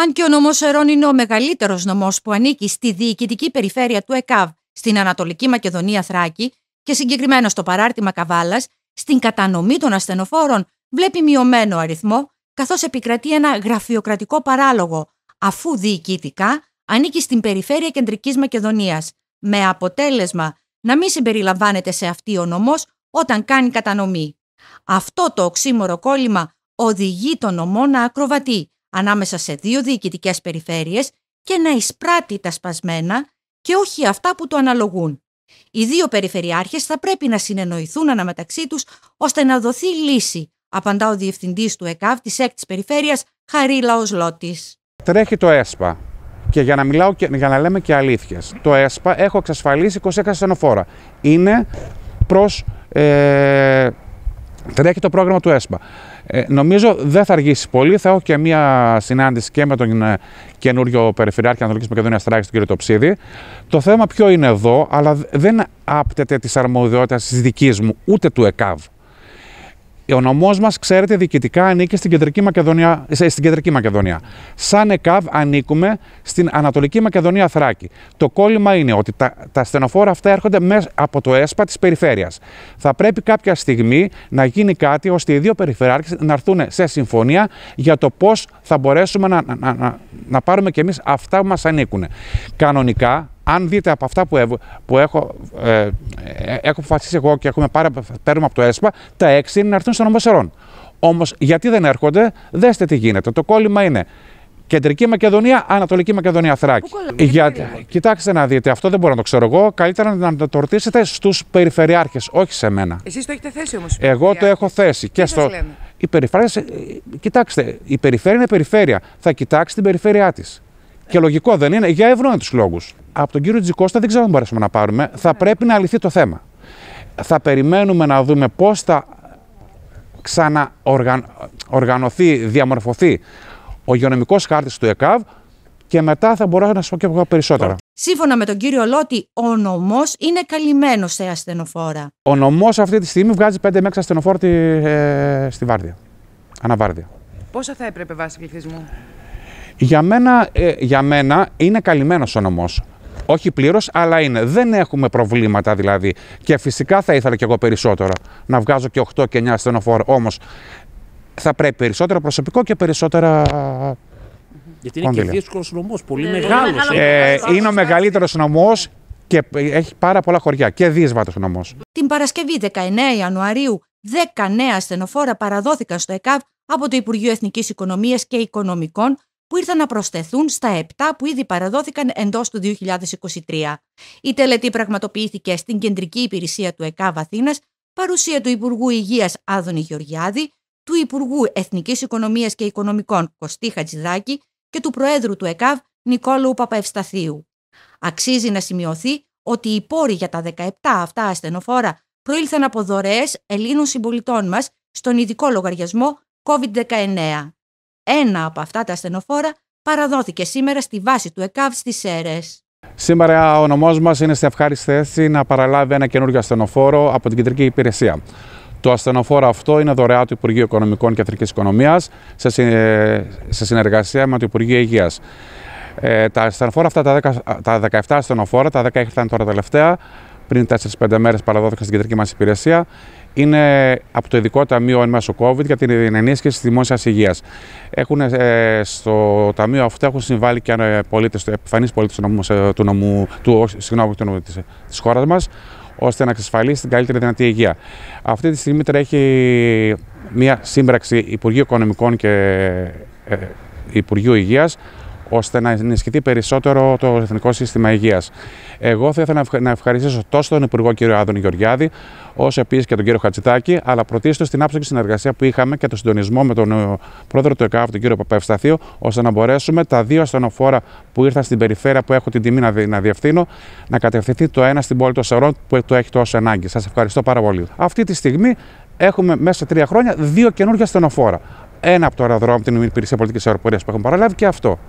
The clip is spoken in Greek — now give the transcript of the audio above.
Αν και ο νομός Ερών είναι ο μεγαλύτερος νομός που ανήκει στη διοικητική περιφέρεια του ΕΚΑΒ στην Ανατολική Μακεδονία Θράκη και συγκεκριμένα στο παράρτημα Καβάλας, στην κατανομή των ασθενοφόρων βλέπει μειωμένο αριθμό, καθώς επικρατεί ένα γραφειοκρατικό παράλογο, αφού διοικητικά ανήκει στην περιφέρεια Κεντρικής Μακεδονίας, με αποτέλεσμα να μην συμπεριλαμβάνεται σε αυτή ο νομός όταν κάνει κατανομή. Αυτό το οξύμορο κόλλημα οδηγεί τον νομό να ακροβατεί ανάμεσα σε δύο διοικητικές περιφέρειες και να εισπράττει τα σπασμένα και όχι αυτά που το αναλογούν. Οι δύο περιφερειάρχες θα πρέπει να συνεννοηθούν αναμεταξύ τους ώστε να δοθεί λύση, απαντά ο διευθυντής του ΕΚΑΒ της 6 Περιφέρειας, Χαρίλαος Λότης. Τρέχει το ΕΣΠΑ και για να, μιλάω και, για να λέμε και αλήθειες. Το ΕΣΠΑ έχω εξασφαλίσει 26 ασθενοφόρα. Είναι προς ε, Τρέχει το πρόγραμμα του ΕΣΠΑ. Ε, νομίζω δεν θα αργήσει πολύ. Θα έχω και μία συνάντηση και με τον ε, καινούριο Περιφερειάρχη Ανατολικής Μακεδονίας Τράγκη, τον κύριο Τοψίδη. Το θέμα ποιο είναι εδώ, αλλά δεν άπτεται της αρμοδιότητας της δικής μου, ούτε του ΕΚΑΒ. Ο νομός μας, ξέρετε, διοικητικά ανήκει στην κεντρική Μακεδονία. Στην κεντρική Μακεδονία. Σαν ΕΚΑΒ ανήκουμε στην Ανατολική Μακεδονία Θράκη. Το κόλλημα είναι ότι τα, τα στενοφόρα αυτά έρχονται μέσα από το ΕΣΠΑ της περιφέρειας. Θα πρέπει κάποια στιγμή να γίνει κάτι ώστε οι δύο περιφερειάρχες να έρθουν σε συμφωνία για το πώς θα μπορέσουμε να να πάρουμε κι εμείς αυτά που μας ανήκουν. Κανονικά, αν δείτε από αυτά που, έχω, ε, ε, έχω αποφασίσει εγώ και έχουμε πάρει, παίρνουμε από το ΕΣΠΑ, τα έξι είναι να έρθουν στον Ομοσερών. Όμως, γιατί δεν έρχονται, δέστε τι γίνεται. Το κόλλημα είναι Κεντρική Μακεδονία, Ανατολική Μακεδονία, Θράκη. Για... Κοιτάξτε να δείτε, αυτό δεν μπορώ να το ξέρω εγώ. Καλύτερα να το ρωτήσετε στους περιφερειάρχες, όχι σε μένα. Εσείς το έχετε θέσει όμως. Εγώ το έχω θέσει. και στο... Η περιφέρεια, ε, κοιτάξτε, η περιφέρεια είναι περιφέρεια. Θα κοιτάξει την περιφέρειά της. Και λογικό δεν είναι, για τους λόγους. Από τον κύριο Τζικώστα δεν ξέρω αν μπορέσουμε να πάρουμε. Θα ναι. πρέπει να λυθεί το θέμα. Θα περιμένουμε να δούμε πώς θα ξαναοργανωθεί, διαμορφωθεί ο υγειονομικός χάρτης του ΕΚΑΒ και μετά θα μπορώ να σας πω και εγώ περισσότερα. Σύμφωνα με τον κύριο Λότη, ο νομός είναι καλυμμένος σε ασθενοφόρα. Ο νομός αυτή τη στιγμή βγάζει 5 με 6 ασθενοφόρα ε, στη βάρδια. Αναβάρδια. Πόσα θα έπρεπε βάσει πληθυσμού. Για μένα, ε, για μένα είναι καλυμμένος ο νομός. Όχι πλήρως, αλλά είναι. Δεν έχουμε προβλήματα δηλαδή. Και φυσικά θα ήθελα κι εγώ περισσότερο να βγάζω και 8 και 9 ασθενοφόρα. Όμως θα πρέπει περισσότερο προσωπικό και περισσότερα γιατί είναι και δύσκολος νομός, πολύ ναι, ε, είναι ο μεγαλύτερος νομός και έχει πάρα πολλά χωριά και δύσβατος νομός. Την Παρασκευή 19 Ιανουαρίου, 10 νέα ασθενοφόρα παραδόθηκαν στο ΕΚΑΒ από το Υπουργείο Εθνικής Οικονομίας και Οικονομικών, που ήρθαν να προσθεθούν στα 7 που ήδη παραδόθηκαν εντός του 2023. Η τελετή πραγματοποιήθηκε στην Κεντρική Υπηρεσία του ΕΚΑΒ Αθήνας, παρουσία του Υπουργού Υγείας Άδωνη Γεωργιάδη, του Υπουργού Εθνικής Οικονομίας και Οικονομικών Κωστή Χατζηδάκη και του Προέδρου του ΕΚΑΒ Νικόλου Παπαευσταθίου. Αξίζει να σημειωθεί ότι οι πόροι για τα 17 αυτά ασθενοφόρα προήλθαν από δωρεές Ελλήνων συμπολιτών μας στον ειδικό λογαριασμό COVID-19. Ένα από αυτά τα ασθενοφόρα παραδόθηκε σήμερα στη βάση του ΕΚΑΒ στις ΣΕΡΕΣ. Σήμερα ο νομός μας είναι σε ευχάριστη θέση να παραλάβει ένα καινούριο ασθενοφόρο από την Κεντρική Υπηρεσία. Το ασθενοφόρο αυτό είναι δωρεά του Υπουργείου Οικονομικών και Αθρικής Οικονομίας σε, συνεργασία με το Υπουργείο Υγείας. Ε, τα ασθενοφόρα αυτά, τα, 17 ασθενοφόρα, τα 10 ήρθαν τώρα τελευταία, πριν 4-5 μέρες παραδόθηκαν στην κεντρική μας υπηρεσία, είναι από το Ειδικό Ταμείο Εν Μέσω COVID για την ενίσχυση της δημόσιας υγείας. Ε, στο ταμείο αυτό έχουν συμβάλει και επιφανεί πολίτε του νομού, συγγνώμη, του νομού της, της χώρας μας, ώστε να εξασφαλίσει την καλύτερη δυνατή υγεία. Αυτή τη στιγμή τρέχει μια σύμπραξη Υπουργείου Οικονομικών και ε, ε, Υπουργείου Υγείας ώστε να ενισχυθεί περισσότερο το Εθνικό Σύστημα Υγείας. Εγώ θα ήθελα να ευχαριστήσω τόσο τον Υπουργό κ. Άδων Γεωργιάδη, όσο επίσης και τον κ. Χατζητάκη, αλλά πρωτίστως την άψογη συνεργασία που είχαμε και το συντονισμό με τον ε, πρόεδρο του ΕΚΑΒ, τον κ. Παπαευσταθείο, ώστε να μπορέσουμε τα δύο ασθενοφόρα που ήρθαν στην περιφέρεια που έχω την τιμή να διευθύνω, να κατευθυνθεί το ένα στην πόλη των Σαρών που το έχει τόσο ανάγκη. Σας ευχαριστώ πάρα πολύ. Αυτή τη στιγμή έχουμε μέσα τρία χρόνια δύο καινούργια ασθενοφόρα. Ένα από το αεροδρόμιο, την υπηρεσία πολιτικής αεροπορίας που έχουμε παραλάβει και αυτό.